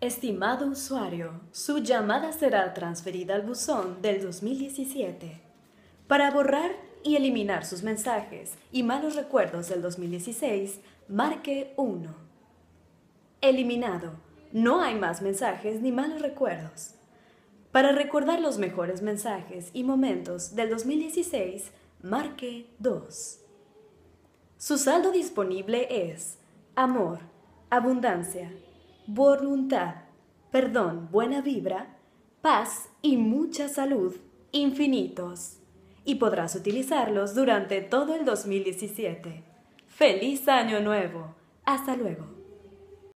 Estimado usuario, su llamada será transferida al buzón del 2017. Para borrar y eliminar sus mensajes y malos recuerdos del 2016, marque 1. Eliminado. No hay más mensajes ni malos recuerdos. Para recordar los mejores mensajes y momentos del 2016, marque 2. Su saldo disponible es amor, abundancia, voluntad, perdón, buena vibra, paz y mucha salud infinitos. Y podrás utilizarlos durante todo el 2017. ¡Feliz Año Nuevo! Hasta luego.